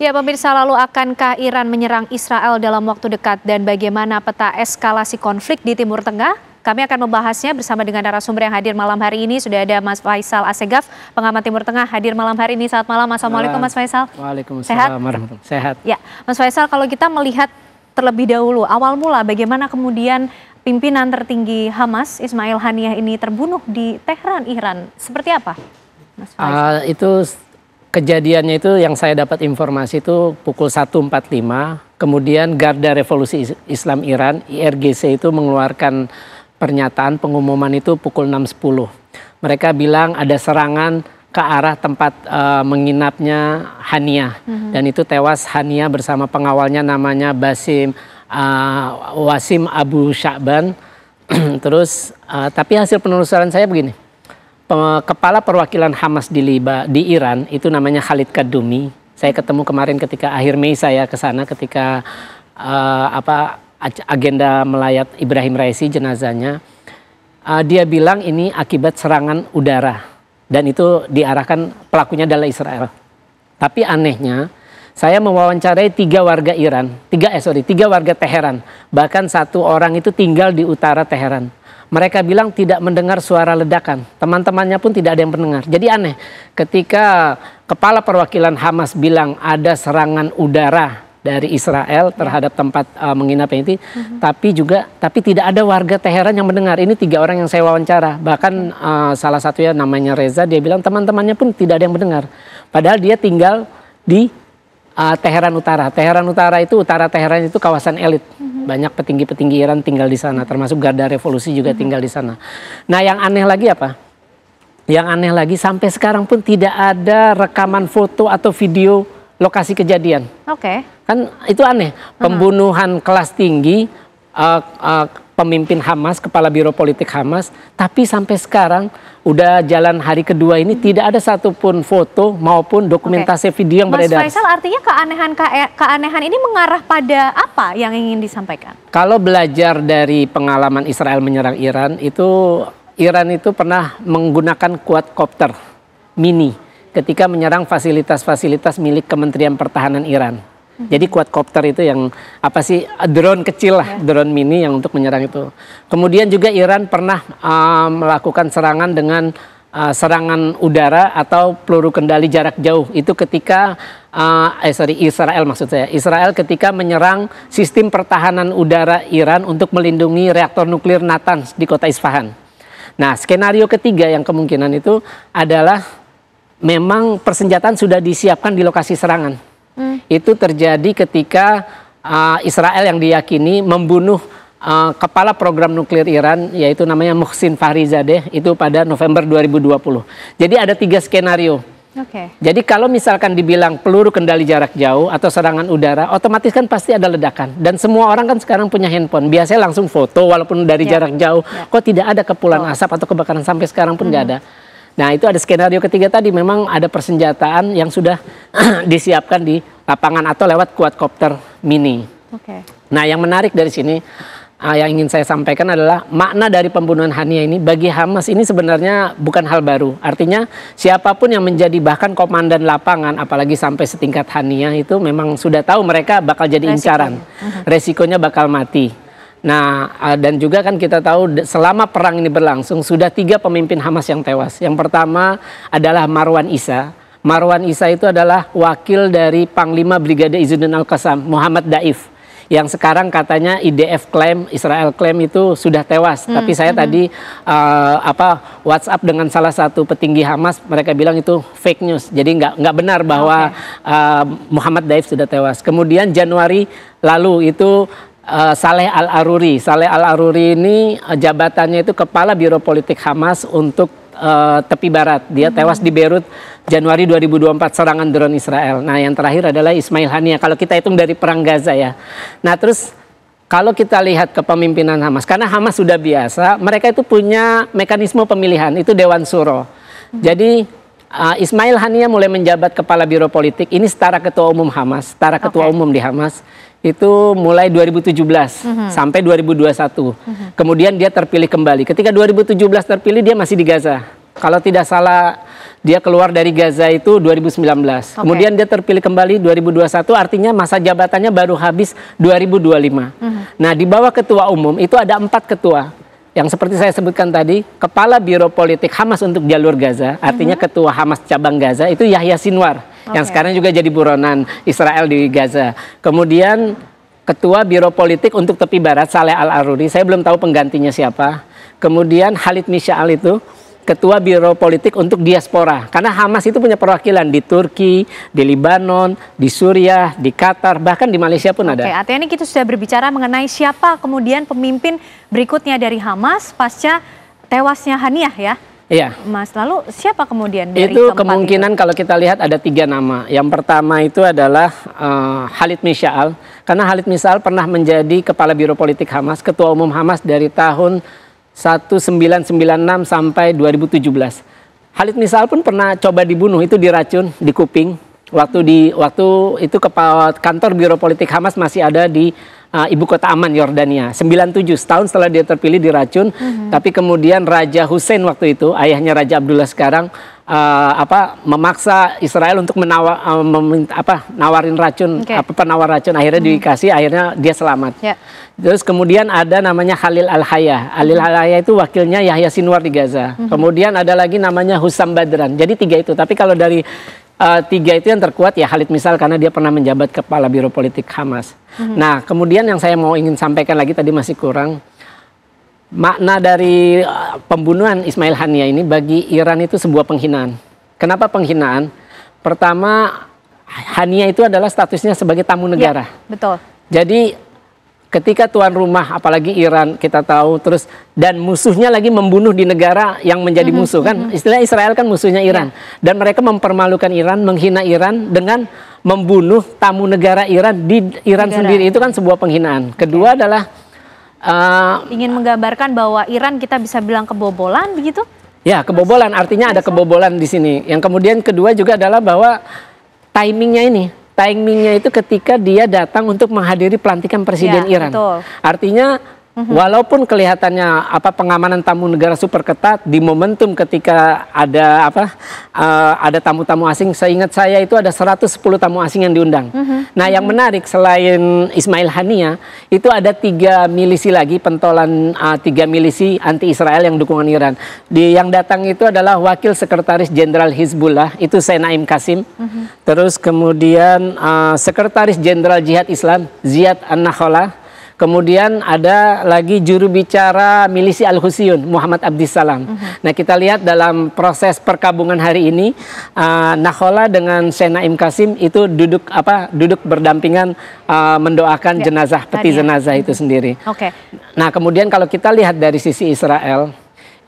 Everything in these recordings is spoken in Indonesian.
Ya, pemirsa, lalu akankah Iran menyerang Israel dalam waktu dekat dan bagaimana peta eskalasi konflik di Timur Tengah? Kami akan membahasnya bersama dengan narasumber yang hadir malam hari ini. Sudah ada Mas Faisal Asegaf, pengamat Timur Tengah hadir malam hari ini. Saat malam, Assalamualaikum Mas Faisal. Waalaikumsalam Sehat. Sehat? Ya, Mas Faisal kalau kita melihat terlebih dahulu, awal mula bagaimana kemudian pimpinan tertinggi Hamas, Ismail Haniyah ini terbunuh di Tehran, Iran. Seperti apa? Mas Faisal? Uh, itu Kejadiannya itu yang saya dapat informasi itu pukul 1.45, kemudian Garda Revolusi Islam Iran IRGC itu mengeluarkan pernyataan pengumuman itu pukul 6.10. Mereka bilang ada serangan ke arah tempat uh, menginapnya Hania mm-hmm. dan itu tewas Hania bersama pengawalnya namanya Basim uh, Wasim Abu Syaban terus uh, tapi hasil penelusuran saya begini kepala perwakilan Hamas di Liba di Iran itu namanya Khalid Kadumi. Saya ketemu kemarin ketika akhir Mei saya ke sana ketika uh, apa agenda melayat Ibrahim Raisi jenazahnya. Uh, dia bilang ini akibat serangan udara dan itu diarahkan pelakunya adalah Israel. Tapi anehnya saya mewawancarai tiga warga Iran, tiga eh sorry, tiga warga Teheran. Bahkan satu orang itu tinggal di utara Teheran mereka bilang tidak mendengar suara ledakan. Teman-temannya pun tidak ada yang mendengar. Jadi aneh ketika kepala perwakilan Hamas bilang ada serangan udara dari Israel terhadap tempat uh, menginap ini, uh-huh. tapi juga tapi tidak ada warga Teheran yang mendengar. Ini tiga orang yang saya wawancara, bahkan uh, salah satunya namanya Reza, dia bilang teman-temannya pun tidak ada yang mendengar. Padahal dia tinggal di uh, Teheran Utara. Teheran Utara itu utara Teheran itu kawasan elit. Mm-hmm. Banyak petinggi-petinggi Iran tinggal di sana, termasuk Garda Revolusi juga tinggal di sana. Nah, yang aneh lagi apa? Yang aneh lagi sampai sekarang pun tidak ada rekaman foto atau video lokasi kejadian. Oke. Okay. Kan itu aneh. Pembunuhan kelas tinggi uh, uh, pemimpin Hamas, kepala biro politik Hamas, tapi sampai sekarang udah jalan hari kedua ini hmm. tidak ada satupun foto maupun dokumentasi okay. video yang beredar. Mas Faisal artinya keanehan keanehan ini mengarah pada apa yang ingin disampaikan? Kalau belajar dari pengalaman Israel menyerang Iran itu Iran itu pernah menggunakan kuat quadcopter mini ketika menyerang fasilitas-fasilitas milik Kementerian Pertahanan Iran. Hmm. Jadi quadcopter itu yang apa sih drone kecil lah, yeah. drone mini yang untuk menyerang itu. Kemudian juga Iran pernah uh, melakukan serangan dengan uh, serangan udara atau peluru kendali jarak jauh. Itu ketika uh, eh sorry Israel maksud saya. Israel ketika menyerang sistem pertahanan udara Iran untuk melindungi reaktor nuklir Natanz di kota Isfahan. Nah, skenario ketiga yang kemungkinan itu adalah memang persenjataan sudah disiapkan di lokasi serangan Hmm. Itu terjadi ketika uh, Israel yang diyakini membunuh uh, kepala program nuklir Iran yaitu namanya Mohsin Fahrizadeh itu pada November 2020. Jadi ada tiga skenario. Okay. Jadi kalau misalkan dibilang peluru kendali jarak jauh atau serangan udara, otomatis kan pasti ada ledakan. Dan semua orang kan sekarang punya handphone, biasanya langsung foto walaupun dari yeah. jarak jauh. Yeah. Kok tidak ada kepulan oh. asap atau kebakaran sampai sekarang pun nggak mm -hmm. ada. Nah itu ada skenario ketiga tadi memang ada persenjataan yang sudah disiapkan di lapangan atau lewat kuat kopter mini. Okay. Nah yang menarik dari sini uh, yang ingin saya sampaikan adalah makna dari pembunuhan Hania ini bagi Hamas ini sebenarnya bukan hal baru. Artinya siapapun yang menjadi bahkan komandan lapangan apalagi sampai setingkat Hania itu memang sudah tahu mereka bakal jadi Resikonya. incaran. Mhm. Resikonya bakal mati. Nah, eh, dan juga kan kita tahu selama perang ini berlangsung sudah tiga pemimpin Hamas yang tewas. Yang pertama adalah Marwan Isa. Marwan Isa itu adalah wakil dari Panglima Brigade Izzuddin Al-Qassam, Muhammad Daif. Yang sekarang katanya IDF klaim, Israel klaim itu sudah tewas. Hmm, Tapi saya hmm. hmm. tadi uh, apa WhatsApp dengan salah satu petinggi Hamas, mereka bilang itu fake news. Jadi nggak nggak benar bahwa okay. uh, eh, Muhammad Daif sudah tewas. Kemudian Januari lalu itu uh, Saleh Al-Aruri. Saleh Al-Aruri ini uh, jabatannya itu Kepala Biro Politik Hamas untuk uh, tepi barat. Dia hmm. tewas di Beirut Januari 2024 serangan drone Israel. Nah, yang terakhir adalah Ismail Hania kalau kita hitung dari perang Gaza ya. Nah, terus kalau kita lihat kepemimpinan Hamas karena Hamas sudah biasa, mereka itu punya mekanisme pemilihan itu Dewan Suro. Hmm. Jadi Uh, Ismail Hania mulai menjabat kepala biro politik. Ini setara ketua umum Hamas, setara ketua okay. umum di Hamas itu mulai 2017 mm -hmm. sampai 2021. Mm -hmm. Kemudian dia terpilih kembali. Ketika 2017 terpilih dia masih di Gaza. Kalau tidak salah dia keluar dari Gaza itu 2019. Okay. Kemudian dia terpilih kembali 2021 artinya masa jabatannya baru habis 2025. Mm -hmm. Nah, di bawah ketua umum itu ada empat ketua. Yang seperti saya sebutkan tadi, kepala biro politik Hamas untuk jalur Gaza, artinya mm -hmm. ketua Hamas cabang Gaza itu Yahya Sinwar yang sekarang juga jadi buronan Israel di Gaza. Kemudian Ketua Biro Politik untuk Tepi Barat Saleh Al Aruri, saya belum tahu penggantinya siapa. Kemudian Khalid Mishaal itu Ketua Biro Politik untuk Diaspora. Karena Hamas itu punya perwakilan di Turki, di Lebanon, di Suriah, di Qatar, bahkan di Malaysia pun ada. Oke, artinya ini kita sudah berbicara mengenai siapa kemudian pemimpin berikutnya dari Hamas pasca tewasnya Haniah ya. Iya. Mas, lalu siapa kemudian dari itu kemungkinan itu? kalau kita lihat ada tiga nama. Yang pertama itu adalah uh, Khalid Mishaal, karena Halid Mishaal pernah menjadi kepala biro politik Hamas, ketua umum Hamas dari tahun 1996 sampai 2017. Halid Mishaal pun pernah coba dibunuh, itu diracun di kuping. Waktu di waktu itu kepala kantor biro politik Hamas masih ada di uh, ibu kota aman Yordania. 97 tahun setelah dia terpilih diracun, mm-hmm. tapi kemudian Raja Hussein waktu itu, ayahnya Raja Abdullah sekarang uh, apa memaksa Israel untuk menawar uh, ah, meminta, apa nawarin racun okay. apa penawar racun akhirnya mm-hmm. dikasih akhirnya dia selamat. Yeah. Terus kemudian ada namanya Khalil Al-Haya. Mhm. Khalil Al-Haya itu wakilnya Yahya Sinwar di Gaza. hmm Kemudian ada lagi namanya Husam Badran. Jadi tiga itu. Tapi kalau dari uh, tiga itu yang terkuat ya Halid Misal karena dia pernah menjabat kepala biro politik Hamas. hmm Nah, kemudian yang saya mau ingin sampaikan lagi tadi masih kurang makna dari uh, pembunuhan Ismail Hania ini bagi Iran itu sebuah penghinaan. Kenapa penghinaan? Pertama, Hania itu adalah statusnya sebagai tamu ya, negara. Ya, betul. Jadi ketika tuan rumah apalagi Iran kita tahu terus dan musuhnya lagi membunuh di negara yang menjadi mm-hmm, musuh kan mm-hmm. istilah Israel kan musuhnya Iran yeah. dan mereka mempermalukan Iran menghina Iran dengan membunuh tamu negara Iran di Iran negara. sendiri itu kan sebuah penghinaan kedua okay. adalah uh, ingin menggambarkan bahwa Iran kita bisa bilang kebobolan begitu ya kebobolan artinya ada kebobolan di sini yang kemudian kedua juga adalah bahwa timingnya ini timingnya itu ketika dia datang untuk menghadiri pelantikan presiden ya, Iran. Betul. Artinya Mhm. Walaupun kelihatannya apa pengamanan tamu negara super ketat di momentum ketika ada apa uh, ada tamu-tamu asing, saya ingat saya itu ada 110 tamu asing yang diundang. Uh mhm. -huh. Nah, yang -huh. Mhm. yang menarik selain Ismail Hania, itu ada tiga milisi lagi pentolan uh, tiga milisi anti Israel yang dukungan Iran. Di yang datang itu adalah wakil sekretaris jenderal Hizbullah itu Senaim Kasim. Uh -huh. Terus kemudian uh, sekretaris jenderal Jihad Islam Ziad An-Nakhola Kemudian ada lagi juru bicara milisi Al Husyun Muhammad Abdissalam. Uh mhm. -huh. Nah kita lihat dalam proses perkabungan hari ini uh, ah, Nahola dengan Senaim Kasim itu duduk apa duduk berdampingan uh, mendoakan ya. jenazah peti Tadi. Ya. jenazah itu mhm. sendiri. Oke. Okay. Nah kemudian kalau kita lihat dari sisi Israel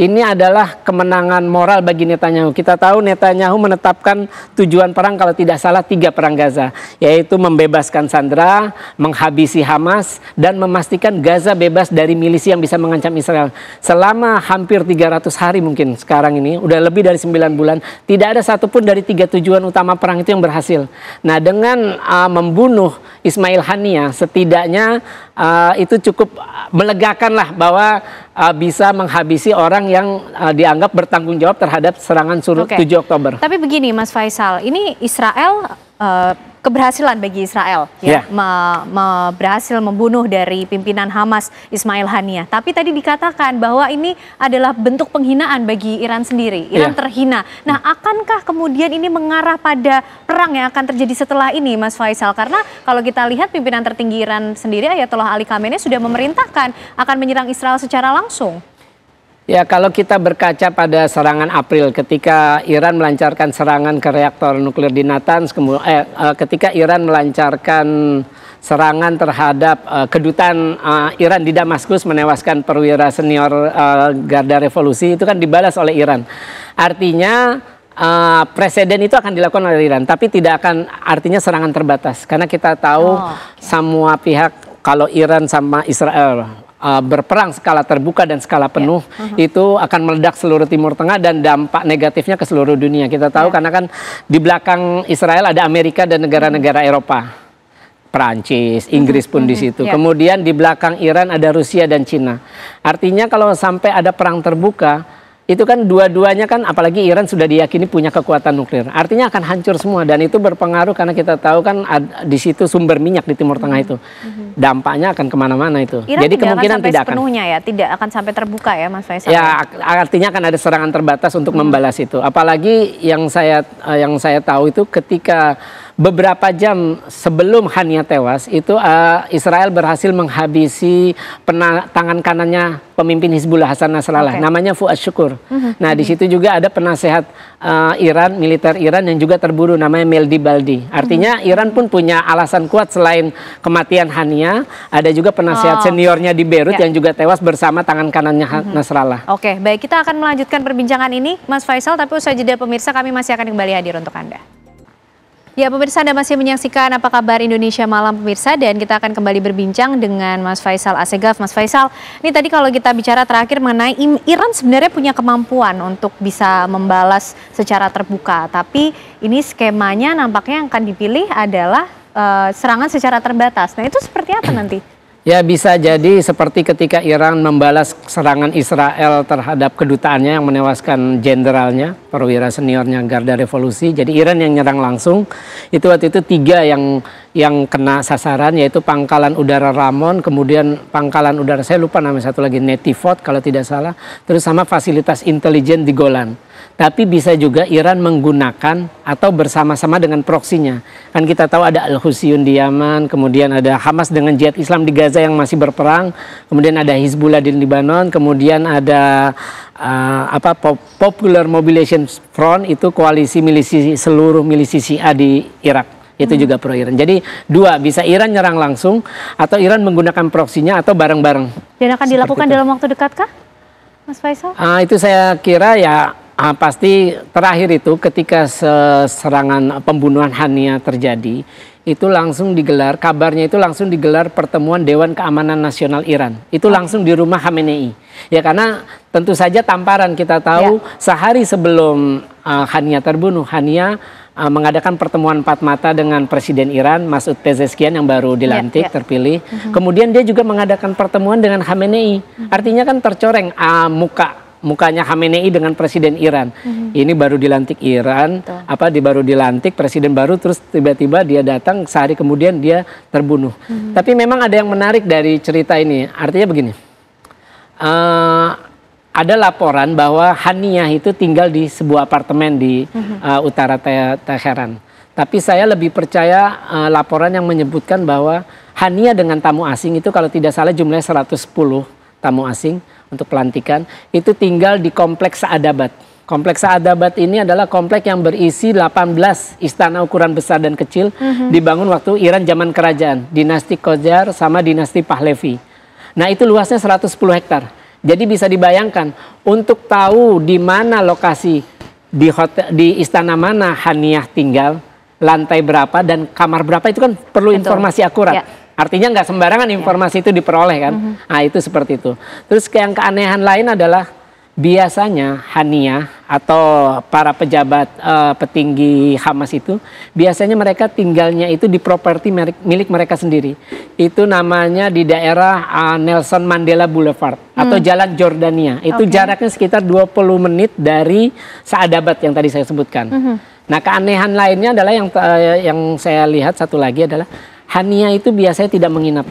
ini adalah kemenangan moral bagi Netanyahu. Kita tahu Netanyahu menetapkan tujuan perang kalau tidak salah tiga perang Gaza, yaitu membebaskan Sandra, menghabisi Hamas, dan memastikan Gaza bebas dari milisi yang bisa mengancam Israel. Selama hampir 300 hari mungkin sekarang ini, udah lebih dari 9 bulan, tidak ada satupun dari tiga tujuan utama perang itu yang berhasil. Nah dengan uh, membunuh Ismail Haniyah setidaknya uh, itu cukup ah, melegakan lah bahwa uh, bisa menghabisi orang yang uh, dianggap bertanggung jawab terhadap serangan suruh okay. 7 Oktober. Tapi begini Mas Faisal, ini Israel uh, keberhasilan bagi Israel ya yeah. me, me, berhasil membunuh dari pimpinan Hamas Ismail Hania. Tapi tadi dikatakan bahwa ini adalah bentuk penghinaan bagi Iran sendiri. Iran yeah. terhina. Nah, hmm. akankah kemudian ini mengarah pada perang yang akan terjadi setelah ini, Mas Faisal? Karena kalau kita lihat pimpinan tertinggi Iran sendiri Ayatollah Ali Khamenei sudah memerintahkan akan menyerang Israel secara langsung. Ya, kalau kita berkaca pada serangan April ketika Iran melancarkan serangan ke reaktor nuklir di Natanz, eh, eh, ketika Iran melancarkan serangan terhadap eh, kedutaan eh, Iran di Damaskus menewaskan perwira senior eh, Garda Revolusi itu kan dibalas oleh Iran. Artinya eh, presiden itu akan dilakukan oleh Iran, tapi tidak akan artinya serangan terbatas karena kita tahu oh, okay. semua pihak kalau Iran sama Israel uh, berperang skala terbuka dan skala ya. penuh yeah. uh -huh. itu akan meledak seluruh Timur Tengah dan dampak negatifnya ke seluruh dunia. Kita tahu yeah. karena kan di belakang Israel ada Amerika dan negara-negara hmm. Eropa. Perancis, Inggris pun di hmm, hmm, situ. Ya. Kemudian di belakang Iran ada Rusia dan Cina. Artinya kalau sampai ada perang terbuka, itu kan dua-duanya kan apalagi Iran sudah diyakini punya kekuatan nuklir. Artinya akan hancur semua dan itu berpengaruh karena kita tahu kan ad, di situ sumber minyak di Timur Tengah itu. Dampaknya akan kemana-mana itu. Iran Jadi tidak kemungkinan akan tidak sepenuhnya akan. ya, tidak akan sampai terbuka ya Mas Faisal. Ya artinya akan ada serangan terbatas untuk hmm. membalas itu. Apalagi yang saya eh, yang saya tahu itu ketika beberapa jam sebelum Hania tewas itu uh, Israel berhasil menghabisi tangan kanannya pemimpin Hizbullah Hasan Nasrallah okay. namanya Fuad Syukur. Mm-hmm. Nah, di mhm. situ juga ada penasehat uh, Iran, militer Iran yang juga terburu namanya Meldi Baldi. Artinya mm-hmm. Iran pun punya alasan kuat selain kematian Hania, ada juga penasehat oh. seniornya di Beirut yeah. yang juga tewas bersama tangan kanannya mm-hmm. Nasrallah. Oke, okay. baik kita akan melanjutkan perbincangan ini Mas Faisal tapi usai jeda pemirsa kami masih akan kembali hadir untuk Anda. Ya pemirsa Anda masih menyaksikan apa kabar Indonesia malam pemirsa dan kita akan kembali berbincang dengan Mas Faisal Asegaf. Mas Faisal, ini tadi kalau kita bicara terakhir mengenai Iran sebenarnya punya kemampuan untuk bisa membalas secara terbuka, tapi ini skemanya nampaknya yang akan dipilih adalah uh, serangan secara terbatas. Nah itu seperti apa nanti? Ya bisa jadi seperti ketika Iran membalas serangan Israel terhadap kedutaannya yang menewaskan jenderalnya, perwira seniornya Garda Revolusi. Jadi Iran yang nyerang langsung. Itu waktu itu tiga yang yang kena sasaran yaitu pangkalan udara Ramon, kemudian pangkalan udara saya lupa namanya satu lagi Netivot kalau tidak salah, terus sama fasilitas intelijen di Golan. Tapi bisa juga Iran menggunakan atau bersama-sama dengan proksinya. Kan kita tahu ada Al-Husyun di Yaman, kemudian ada Hamas dengan Jihad Islam di Gaza yang masih berperang, kemudian ada Hizbullah di Lebanon, kemudian ada uh, apa Popular Mobilization Front itu koalisi milisi seluruh milisi Syiah di Irak itu hmm. juga pro Iran. Jadi dua bisa Iran nyerang langsung atau Iran menggunakan proksinya atau bareng-bareng. Dan akan dilakukan itu. dalam waktu dekat kah, Mas Faisal? Uh, itu saya kira ya uh, pasti terakhir itu ketika serangan pembunuhan Hania terjadi itu langsung digelar kabarnya itu langsung digelar pertemuan Dewan Keamanan Nasional Iran itu langsung di rumah Khamenei ya karena tentu saja tamparan kita tahu ya. sehari sebelum uh, Hania terbunuh Hania uh, mengadakan pertemuan empat mata dengan Presiden Iran Masud Pezeshkian yang baru iya, dilantik yeah, yeah. terpilih. Mm -hmm. Kemudian dia juga mengadakan pertemuan dengan Khamenei. Mm -hmm. Artinya kan tercoreng uh, muka mukanya Khamenei dengan presiden Iran. Mm-hmm. Ini baru dilantik Iran, Betul. apa di baru dilantik presiden baru terus tiba-tiba dia datang sehari kemudian dia terbunuh. Mm-hmm. Tapi memang ada yang menarik dari cerita ini. Artinya begini. Uh, ada laporan bahwa Haniah itu tinggal di sebuah apartemen di mhm. uh, utara Te Teheran. Tapi saya lebih percaya uh, laporan yang menyebutkan bahwa Hania dengan tamu asing itu kalau tidak salah jumlahnya 110 tamu asing untuk pelantikan itu tinggal di kompleks Saadabad. Kompleks Saadabad ini adalah kompleks yang berisi 18 istana ukuran besar dan kecil mm -hmm. dibangun waktu Iran zaman kerajaan, dinasti Qajar sama dinasti Pahlavi. Nah, itu luasnya 110 hektar. Jadi bisa dibayangkan untuk tahu di mana lokasi di hotel di istana mana Haniah tinggal, lantai berapa dan kamar berapa itu kan perlu Betul. informasi akurat. Ya. Artinya nggak sembarangan ya. informasi ya. itu diperoleh kan. Mm -hmm. Nah itu seperti itu. Terus yang keanehan lain adalah biasanya Hania atau para pejabat uh, petinggi Hamas itu biasanya mereka tinggalnya itu di properti milik mereka sendiri. Itu namanya di daerah uh, Nelson Mandela Boulevard hmm. atau Jalan Jordania. Itu okay. jaraknya sekitar 20 menit dari Saadabat yang tadi saya sebutkan. Hmm. Nah, keanehan lainnya adalah yang uh, yang saya lihat satu lagi adalah Hania itu biasanya tidak menginap.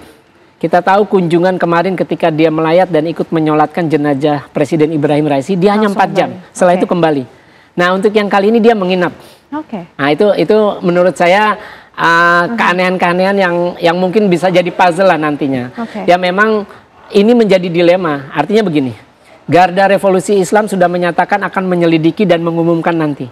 Kita tahu kunjungan kemarin ketika dia melayat dan ikut menyolatkan jenazah Presiden Ibrahim Raisi, dia Langsung hanya 4 jam. Setelah okay. itu kembali. Nah, untuk yang kali ini dia menginap. Oke. Okay. Nah, itu itu menurut saya ah, keanehan-keanehan uh, yang yang mungkin bisa jadi puzzle lah nantinya. Okay. Ya memang ini menjadi dilema. Artinya begini. Garda Revolusi Islam sudah menyatakan akan menyelidiki dan mengumumkan nanti.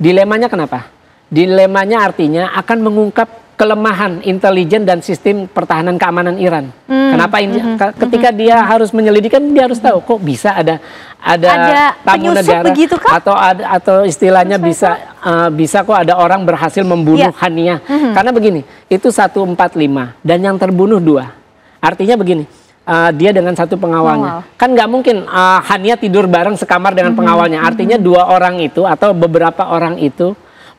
Dilemanya kenapa? Dilemanya artinya akan mengungkap kelemahan intelijen dan sistem pertahanan keamanan Iran. Hmm. Kenapa ini? Hmm, hmm, hmm. Ketika hmm. dia harus menyelidikan, dia harus tahu kok bisa ada ada, ada tamu negara begitu, kan? atau ada, atau istilahnya bisa uh, bisa kok ada orang berhasil membunuh yeah. Hania. Hmm, hmm. Karena begini, itu 145 dan yang terbunuh dua. Artinya begini, uh, dia dengan satu pengawalnya. Wow. Kan nggak mungkin uh, Hania tidur bareng sekamar dengan -hmm. pengawalnya. Artinya -hmm. dua orang itu atau beberapa orang itu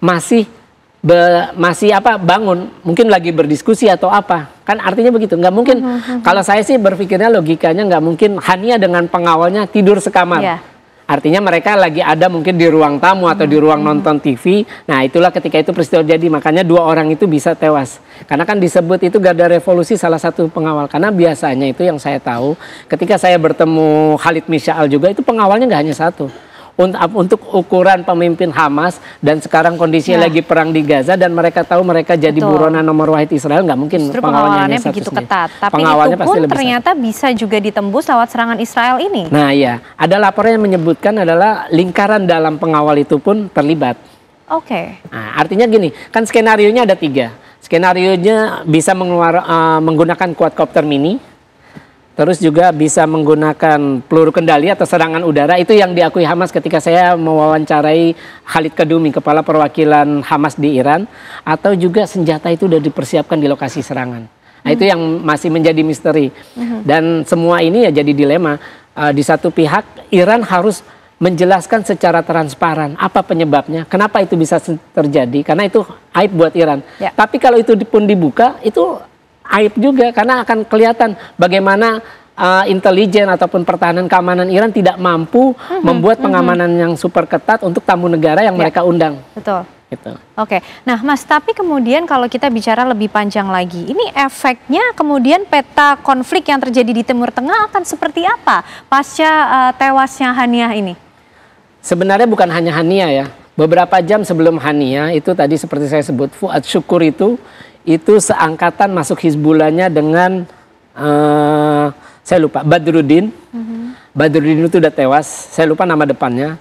masih be, masih apa bangun mungkin lagi berdiskusi atau apa kan artinya begitu nggak mungkin uh hmm, -huh. Hmm, hmm, kalau saya sih berpikirnya logikanya nggak mungkin Hania dengan pengawalnya tidur sekamar yeah. artinya mereka lagi ada mungkin di ruang tamu atau uh -huh. di ruang nonton TV nah itulah ketika itu peristiwa jadi makanya dua orang itu bisa tewas karena kan disebut itu garda revolusi salah satu pengawal karena biasanya itu yang saya tahu ketika saya bertemu Khalid Mishaal juga itu pengawalnya nggak hanya satu untuk ukuran pemimpin Hamas dan sekarang kondisinya ya. lagi perang di Gaza dan mereka tahu mereka jadi Betul. buronan nomor wahid Israel nggak mungkin Justru pengawalannya begitu ketat. Tapi pengawalannya itu pun ternyata besar. bisa juga ditembus lewat serangan Israel ini. Nah ya, ada laporan yang menyebutkan adalah lingkaran dalam pengawal itu pun terlibat. Oke. Okay. Nah, artinya gini, kan skenario nya ada tiga. Skenario nya bisa mengeluar, uh, menggunakan quadcopter mini Terus juga bisa menggunakan peluru kendali atau serangan udara itu yang diakui Hamas ketika saya mewawancarai Khalid Kadumi, kepala perwakilan Hamas di Iran, atau juga senjata itu sudah dipersiapkan di lokasi serangan. Nah, itu hmm. yang masih menjadi misteri. Hmm. Dan semua ini ya jadi dilema. Eh, di satu pihak Iran harus menjelaskan secara transparan apa penyebabnya, kenapa itu bisa terjadi, karena itu aib buat Iran. Ya. Tapi kalau itu pun dibuka, itu aib juga karena akan kelihatan bagaimana uh, intelijen ataupun pertahanan keamanan Iran tidak mampu mm-hmm, membuat mhm. pengamanan mm-hmm. yang super ketat untuk tamu negara yang ya. mereka undang. Betul. Gitu. Oke, okay. nah Mas, tapi kemudian kalau kita bicara lebih panjang lagi, ini efeknya kemudian peta konflik yang terjadi di Timur Tengah akan seperti apa pasca uh, tewasnya Hania ini? Sebenarnya bukan hanya Hania ya, beberapa jam sebelum Hania itu tadi seperti saya sebut Fuad Syukur itu itu seangkatan masuk hizbulanya dengan uh, saya lupa Badruddin. Mm-hmm. Badruddin itu udah tewas. Saya lupa nama depannya.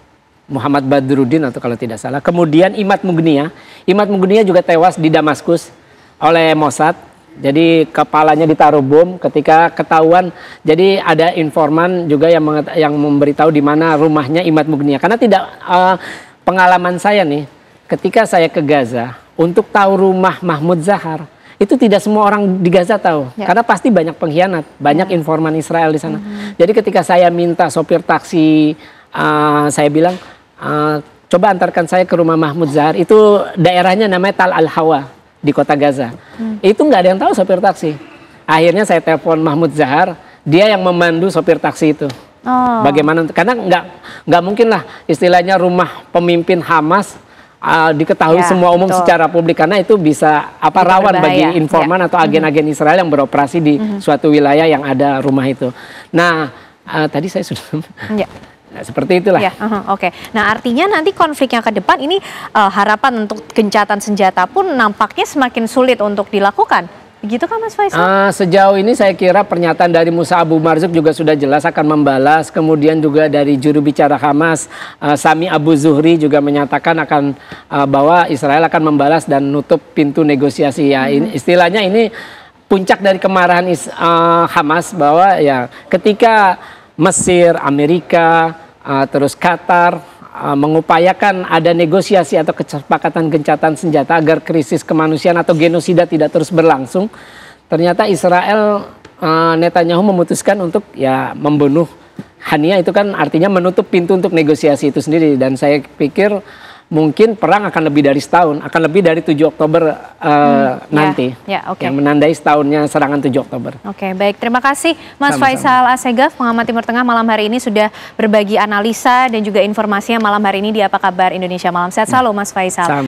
Muhammad Badruddin atau kalau tidak salah. Kemudian Imat Mugnia. Imat Mugnia juga tewas di Damaskus oleh Mossad. Jadi kepalanya ditaruh bom ketika ketahuan. Jadi ada informan juga yang yang memberitahu di mana rumahnya Imat Mugnia. Karena tidak uh, pengalaman saya nih ketika saya ke Gaza untuk tahu rumah Mahmud Zahar itu tidak semua orang di Gaza tahu ya. karena pasti banyak pengkhianat, banyak ya. informan Israel di sana. Hmm. Jadi ketika saya minta sopir taksi, uh, saya bilang uh, coba antarkan saya ke rumah Mahmud Zahar. Itu daerahnya namanya Tal Al Hawa di kota Gaza. Hmm. Itu nggak ada yang tahu sopir taksi. Akhirnya saya telepon Mahmud Zahar, dia yang memandu sopir taksi itu. Oh. Bagaimana? Karena nggak nggak mungkin lah istilahnya rumah pemimpin Hamas uh, diketahui ya, semua umum betul. secara publik karena itu bisa apa itu rawan berbahaya. bagi ya. informan ya. atau agen-agen Israel yang beroperasi di mhm. suatu wilayah yang ada rumah itu. Nah, uh, tadi saya sudah ya. Nah, seperti itulah. Ya, uh -huh, Oke. Okay. Nah, artinya nanti konflik yang ke depan ini uh, harapan untuk gencatan senjata pun nampaknya semakin sulit untuk dilakukan. Begitu kan Mas Faisal? Uh, sejauh ini saya kira pernyataan dari Musa Abu Marzuk juga sudah jelas akan membalas. Kemudian juga dari juru bicara Hamas uh, Sami Abu Zuhri juga menyatakan akan uh, bahwa Israel akan membalas dan nutup pintu negosiasi ya. Hmm. Ini, mhm. istilahnya ini puncak dari kemarahan is, uh, Hamas bahwa ya ketika Mesir, Amerika, uh, terus Qatar, Eh, mengupayakan ada negosiasi atau kesepakatan gencatan senjata agar krisis kemanusiaan atau genosida tidak terus berlangsung. Ternyata Israel uh, Netanyahu memutuskan untuk ya membunuh Hania itu kan artinya menutup pintu untuk negosiasi itu sendiri dan saya pikir mungkin perang akan lebih dari setahun, akan lebih dari 7 Oktober uh, hmm, ya, nanti. Ya, ya, okay. Yang menandai setahunnya serangan 7 Oktober. Oke, okay, baik. Terima kasih Mas Sama-sama. Faisal Asegaf, pengamat Timur Tengah malam hari ini sudah berbagi analisa dan juga informasinya malam hari ini di Apa Kabar Indonesia Malam. Sehat selalu Mas Faisal. Sama.